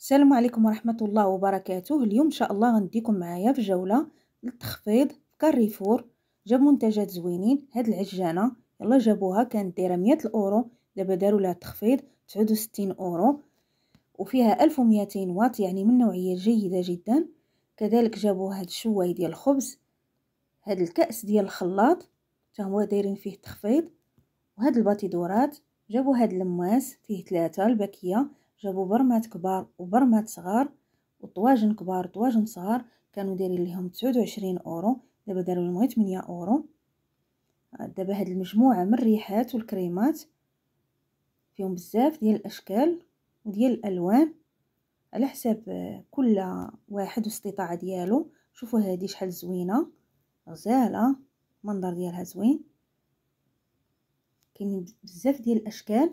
السلام عليكم ورحمة الله وبركاته اليوم إن شاء الله غنديكم معايا في جولة للتخفيض في كاريفور جاب منتجات زوينين هاد العجانة يلا جابوها كانت دايرة مية اورو دابا داروا لها تخفيض تسعود وستين اورو وفيها ألف وميتين واط يعني من نوعية جيدة جدا كذلك جابوا هاد الشواي ديال الخبز هاد الكأس ديال الخلاط تاهما دايرين فيه تخفيض وهاد الباتيدورات جابوا هاد اللماس فيه ثلاثة الباكية جابوا برمات كبار وبرمات صغار وطواجن كبار وطواجن صغار كانوا دايرين لهم تسعود وعشرين اورو دابا داروا لهم غير 8 اورو دابا هاد المجموعه من الريحات والكريمات فيهم بزاف ديال الاشكال وديال الالوان على حساب آه، كل واحد واستطاعه ديالو شوفوا هادي شحال زوينه غزاله المنظر ديالها زوين كاين بزاف ديال الاشكال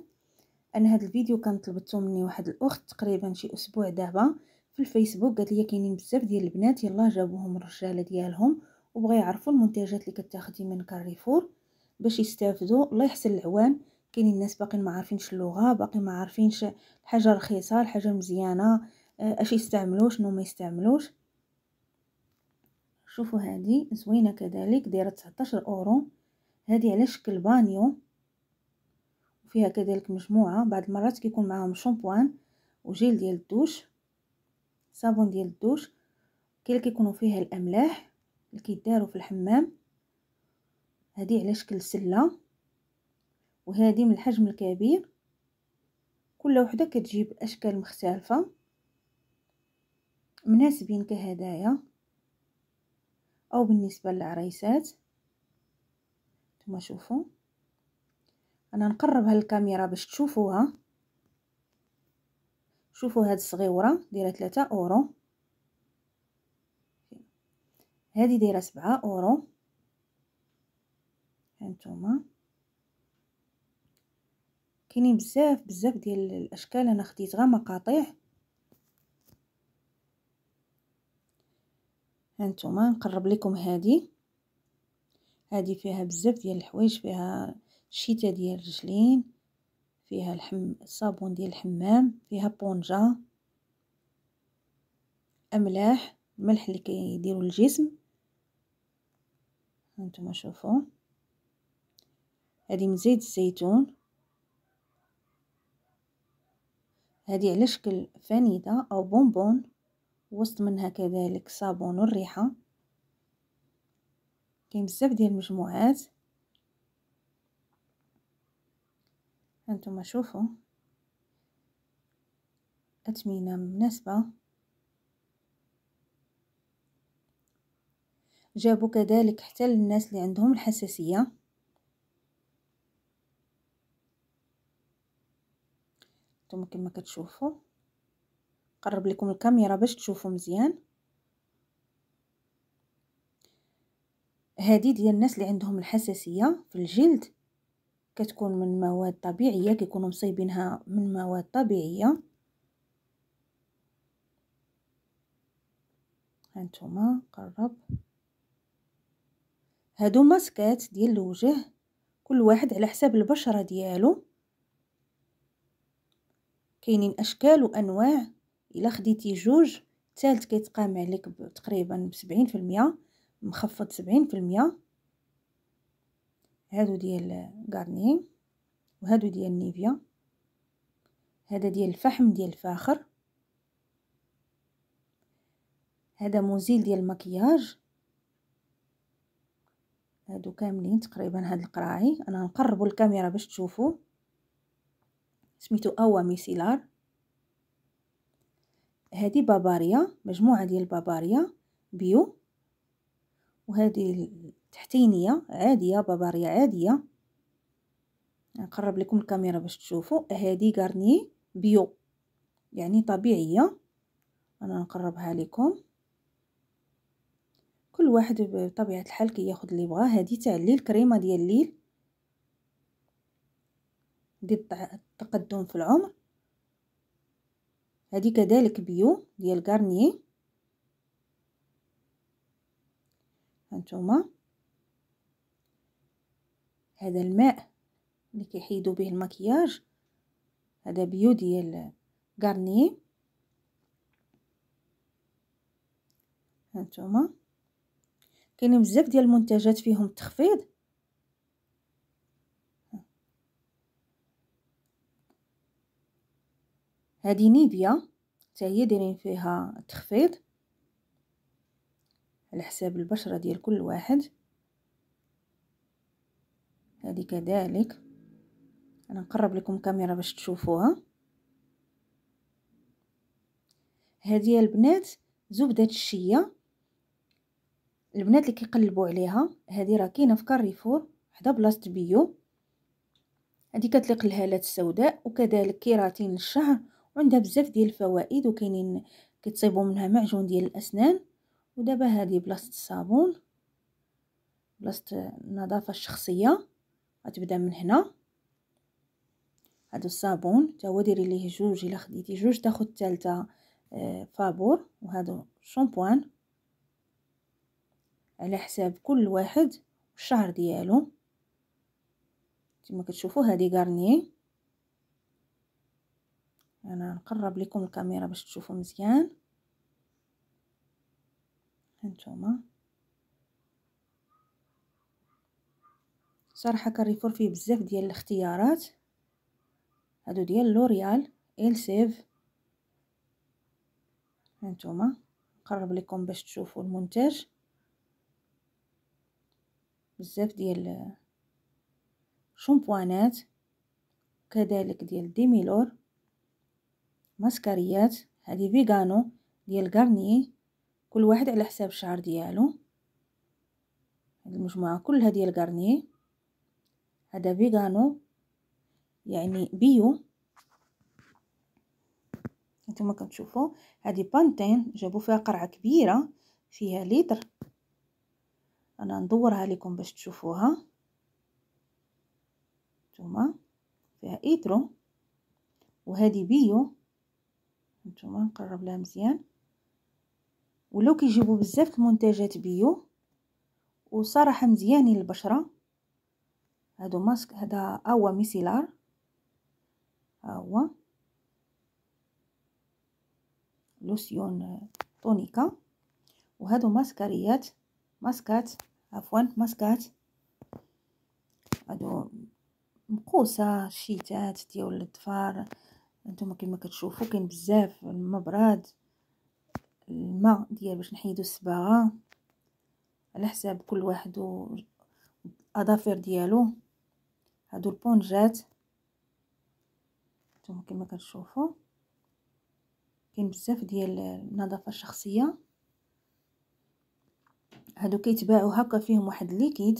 انا هذا الفيديو كان طلبته مني واحد الاخت تقريبا شي اسبوع دابا في الفيسبوك قالت لي كاينين بزاف ديال البنات يلاه جابوهم الرجاله ديالهم وبغى يعرفوا المنتجات اللي كتاخدي من كاريفور باش يستافدوا الله يحسن العوان كاينين الناس باقيين ما عارفينش اللغه باقي ما عارفينش الحاجه رخيصه الحاجه مزيانه آه، اش يستعملوا شنو ما يستعملوش شوفوا هذه زوينه كذلك دايره 19 اورو هذه على شكل بانيو وفيها كذلك مجموعة بعض المرات كيكون معاهم شامبوان وجيل ديال الدوش صابون ديال الدوش كاين كيكونوا فيها الاملاح اللي كيداروا في الحمام هذه على شكل سله وهذه من الحجم الكبير كل وحده كتجيب اشكال مختلفه مناسبين كهدايا او بالنسبه للعريسات ثم شوفوا انا نقرب هالكاميرا باش تشوفوها شوفوا هاد الصغيوره دايره 3 اورو هذه دايره 7 اورو هانتوما كاينين بزاف بزاف ديال الاشكال انا خديت غير مقاطيع هانتوما نقرب لكم هذه هذه فيها بزاف ديال الحوايج فيها شيتا ديال الرجلين فيها الحم الصابون ديال الحمام فيها بونجا املاح الملح اللي كيديروا الجسم هانتوما شوفوا هذه من زيت الزيتون هذه على شكل فانيدة او بونبون وسط منها كذلك صابون والريحه كاين بزاف ديال المجموعات هانتوما شوفوا أثمنة مناسبة جابوا كذلك حتى للناس اللي عندهم الحساسية أنتم كما كتشوفوا نقرب لكم الكاميرا باش تشوفوا مزيان هذه ديال الناس اللي عندهم الحساسيه في الجلد كتكون من مواد طبيعية كيكونوا مصيبينها من مواد طبيعية هانتوما قرب هادو ماسكات ديال الوجه كل واحد على حساب البشرة ديالو كاينين اشكال وانواع الا خديتي جوج الثالث كيتقام عليك تقريبا بسبعين 70% مخفض سبعين هادو ديال غارنيه وهادو ديال نيفيا هذا ديال الفحم ديال الفاخر هذا مزيل ديال المكياج هادو كاملين تقريبا هاد القراعي انا نقربوا الكاميرا باش تشوفوا سميتو اوا ميسيلار هادي باباريا مجموعه ديال باباريا بيو وهذه تحتينية عادية باباريه عادية نقرب لكم الكاميرا باش تشوفوا هذه غارني بيو يعني طبيعية انا نقربها لكم كل واحد بطبيعة الحال كياخد اللي بغاه هذه تاع الليل كريمة ديال الليل ضد التقدم في العمر هذه كذلك بيو ديال غارنيي هانتوما هذا الماء اللي كيحيدوا به المكياج هذا بيو ديال غارني هانتوما كاينين بزاف ديال المنتجات فيهم تخفيض هذه نيفيا حتى هي دايرين فيها تخفيض على حساب البشره ديال كل واحد هذه كذلك انا نقرب لكم كاميرا باش تشوفوها هذه البنات زبده الشيه البنات اللي كيقلبوا عليها هذه راه كاينه في كاريفور حدا بلاصه بيو هذه كتليق الهالات السوداء وكذلك كيراتين للشعر وعندها بزاف ديال الفوائد وكاينين كيتصيبوا منها معجون ديال الاسنان ودابا هذه بلاصه الصابون بلاصه النظافه الشخصيه غتبدا من هنا هذا الصابون تا هو ديري ليه جوج الا خديتي جوج تاخد الثالثه آه، فابور وهادو شامبوان على حساب كل واحد الشعر ديالو كما كتشوفوا هذه غارني انا نقرب لكم الكاميرا باش تشوفوا مزيان هانتوما صراحه كاريفور فيه بزاف ديال الاختيارات هادو ديال لوريال السيف هانتوما نقرب لكم باش تشوفوا المنتج بزاف ديال شامبوانات كذلك ديال ديميلور ماسكاريات هذه فيغانو ديال غارني كل واحد على حساب الشعر ديالو هاد المجموعه كلها ديال غارني هذا فيغانو يعني بيو انتما كتشوفوا هذه بانتين جابوا فيها قرعه كبيره فيها لتر انا ندورها لكم باش تشوفوها انتما فيها ايترو وهذه بيو انتما نقرب لها مزيان ولو كيجيبوا بزاف المنتجات بيو وصراحه مزيانين للبشره هادو ماسك هدا هو ميسيلار هو لوسيون آه، تونيكا وهادو ماسكاريات ماسكات عفوا ماسكات هادو مقوسة شيتات ديال الأطفال انتم كيما كتشوفوا كاين بزاف المبراد الماء ديال باش نحيدو الصباغه على حساب كل واحد الاظافر ديالو هادو البونجات نتوما كما كتشوفوا كاين بزاف ديال النظافه الشخصيه هادو كيتباعوا هكا فيهم واحد ليكيد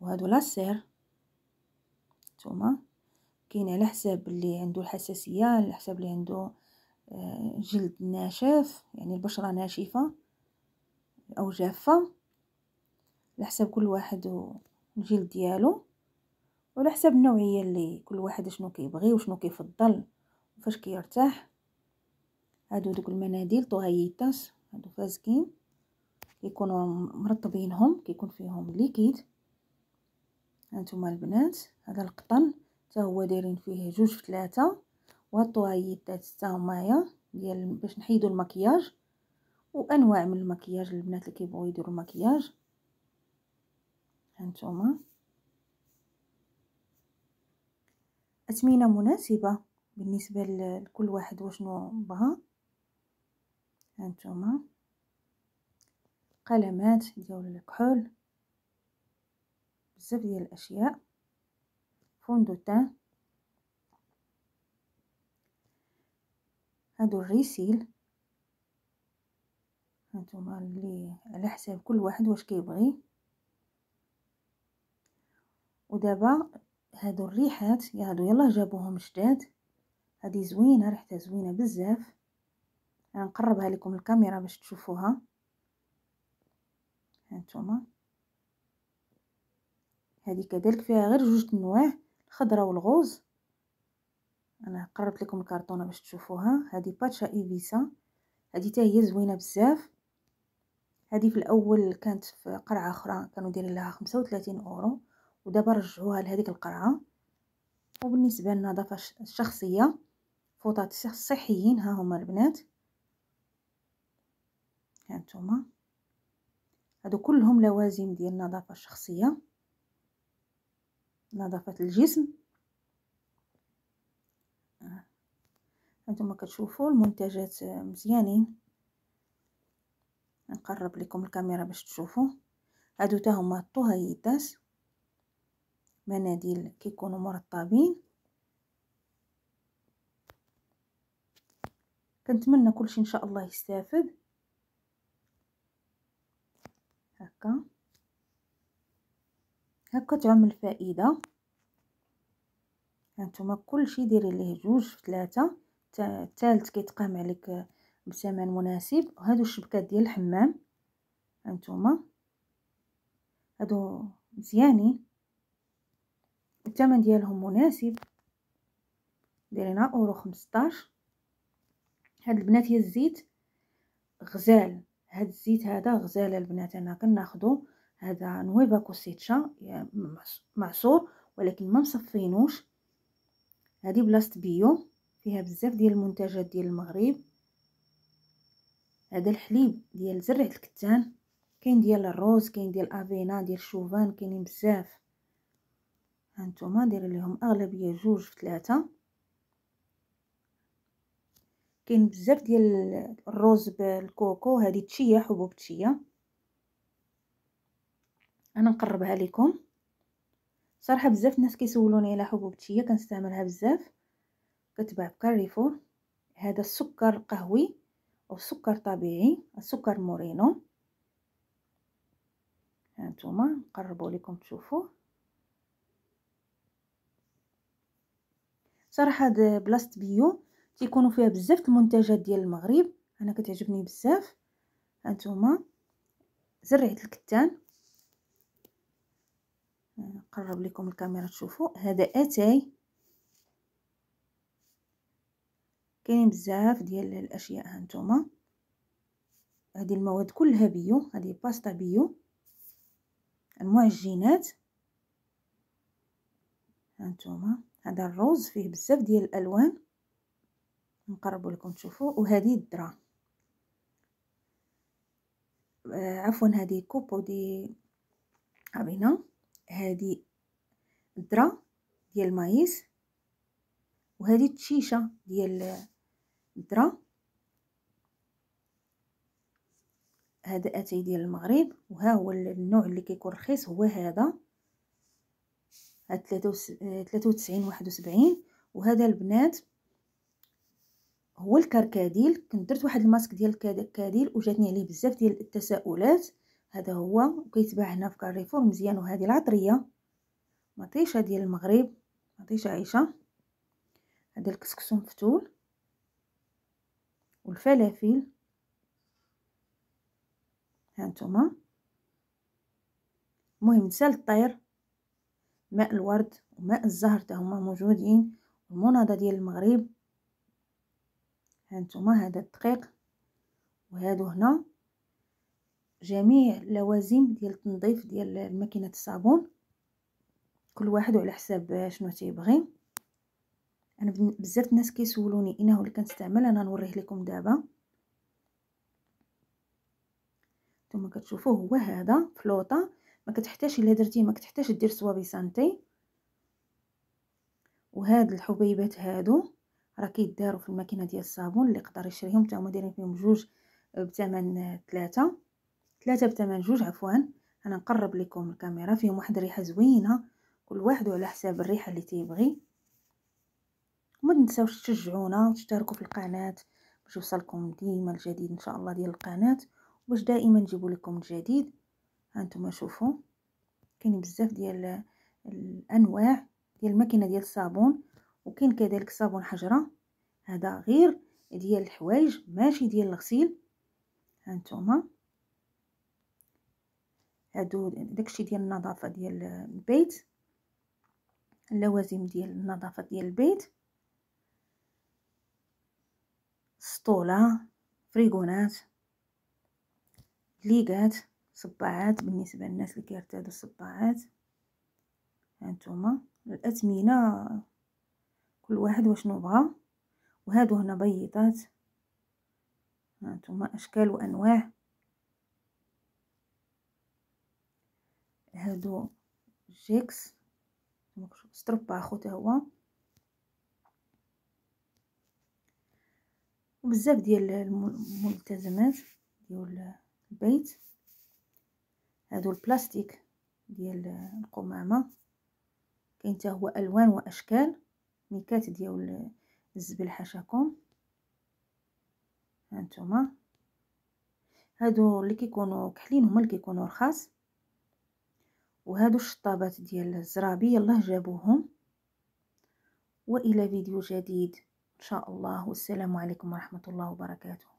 وهادو لاسير نتوما كاين على حساب اللي عنده الحساسيه على حساب اللي عنده آه، جلد ناشف يعني البشره ناشفه او جافه على حساب كل واحد والجلد ديالو وعلى حسب النوعيه اللي كل واحد شنو كيبغي وشنو كيفضل وفاش كيرتاح هادو دوك المناديل طهيطاس هادو فازكين يكونوا مرطبينهم كيكون فيهم ليكيد هانتوما البنات هذا القطن حتى هو دايرين فيه جوج في ثلاثه والطهيطات حتى همايا ديال باش نحيدوا المكياج وانواع من المكياج البنات اللي كيبغيو يديروا المكياج هانتوما أثمنة مناسبة بالنسبة لكل واحد وشنو بها هانتوما قلمات ديال الكحول بزاف ديال الأشياء فوندوتان هادو الريسيل هانتوما اللي على حساب كل واحد واش كيبغي ودابا هادو الريحات يا هادو يلا جابوهم جداد هادي زوينه ريحتها زوينه بزاف غنقربها لكم الكاميرا باش تشوفوها هانتوما هادي كذلك فيها غير جوج انواع الخضرا والغوز انا قربت لكم الكرتونه باش تشوفوها هادي باتشا ايفيسا هادي حتى هي زوينه بزاف هادي في الاول كانت في قرعه اخرى كانوا دايرين لها 35 اورو ودابا رجعوها لهذيك القرعه وبالنسبه للنظافه الشخصيه فوطات صحيين ها هما البنات هانتوما هادو كلهم لوازم ديال النظافه الشخصيه نظافه الجسم هانتوما كتشوفوا المنتجات مزيانين نقرب لكم الكاميرا باش تشوفوا هادو تا هما الطهيدات مناديل كيكونوا مرطبين كنتمنى كلشي ان شاء الله يستافد هكا هكا تعمل الفائده هانتوما كلشي ديري ليه جوج ثلاثه الثالث كيتقام عليك بثمن مناسب هادو الشبكات ديال الحمام هانتوما هادو مزيانين الثمن ديالهم مناسب دايرينها اورو 15 هاد البنات هي الزيت غزال هاد الزيت هذا غزال البنات انا كناخذو هذا نويفا كوسيتشا معصور ولكن ما مصفينوش هذه بلاصه بيو فيها بزاف ديال المنتجات ديال المغرب هذا الحليب ديال زرعه الكتان كاين ديال الروز كاين ديال افينا ديال الشوفان كاينين بزاف هانتوما دايره ليهم اغلبيه جوج في ثلاثه كاين بزاف ديال الرز بالكوكو هذه تشيه حبوب تشيه انا نقربها لكم صراحه بزاف الناس كيسولوني على حبوب التشيه كنستعملها بزاف كتباع بكاريفور هذا السكر قهوي او سكر طبيعي السكر مورينو هانتوما نقربو لكم تشوفوه صراحه هاد بلاصه بيو تيكونوا فيها بزاف المنتجات ديال المغرب انا كتعجبني بزاف هانتوما زريعه الكتان نقرب لكم الكاميرا تشوفوا هذا اتاي كاينين بزاف ديال الاشياء هانتوما هذه المواد كلها بيو هذه باستا بيو المعجنات هانتوما هذا الروز فيه بزاف ديال الالوان نقربوا لكم تشوفوا وهذه الذره آه عفوا هذه كوبو دي عبينا هذه الذره ديال المايس وهذه التشيشه ديال الذره هذا اتاي ديال المغرب وها هو النوع اللي كيكون رخيص هو هذا ثلاثة وتسعين واحد وسبعين وهذا البنات هو الكركاديل كنت درت واحد الماسك ديال الكركاديل وجاتني عليه بزاف ديال التساؤلات هذا هو وكيتباع هنا في كاريفور مزيان وهذه العطريه مطيشه ديال المغرب مطيشه عايشه هذا الكسكسو مفتول والفلافل هانتوما المهم نسال الطير ماء الورد وماء الزهر ده هما موجودين المناضة ديال المغرب هانتوما هذا الدقيق وهادو هنا جميع اللوازم ديال التنظيف ديال ماكينه الصابون كل واحد على حساب شنو تيبغي انا بزاف الناس كيسولوني انه اللي كنستعمل انا نوريه لكم دابا نتوما كتشوفوه هو هذا فلوطه ما كتحتاجش الا درتي ما كتحتاجش دير سوابي سنتي وهاد الحبيبات هادو راه كيداروا في الماكينه ديال الصابون اللي يقدر يشريهم حتى هما دايرين فيهم جوج بثمن ثلاثة ثلاثة بثمن جوج عفوا انا نقرب لكم الكاميرا فيهم واحد الريحه زوينه كل واحد على حساب الريحه اللي تيبغي وما تنساوش تشجعونا وتشتركوا في القناه باش يوصلكم ديما الجديد ان شاء الله ديال القناه باش دائما نجيب لكم الجديد هانتوما شوفوا كاين بزاف ديال الانواع ديال الماكينه ديال الصابون وكاين كذلك صابون حجره هذا غير ديال الحوايج ماشي ديال الغسيل هانتوما هادو داكشي ديال النظافه ديال البيت اللوازم ديال النظافه ديال البيت سطوله فريغونات ليغات صباعات بالنسبه للناس اللي كيرتادوا الصباعات هانتوما الاثمنه كل واحد واشنو بغى وهادو هنا بيضات هانتوما اشكال وانواع هادو جيكس ستروبا خوتا هو وبزاف ديال الملتزمات ديال البيت هادو البلاستيك ديال القمامه كاين حتى هو الوان واشكال ميكات ديال الزبل حاشاكم هانتوما هادو اللي كيكونوا كحلين هما اللي كيكونوا رخاص وهادو الشطابات ديال الزرابي يلاه جابوهم والى فيديو جديد ان شاء الله والسلام عليكم ورحمه الله وبركاته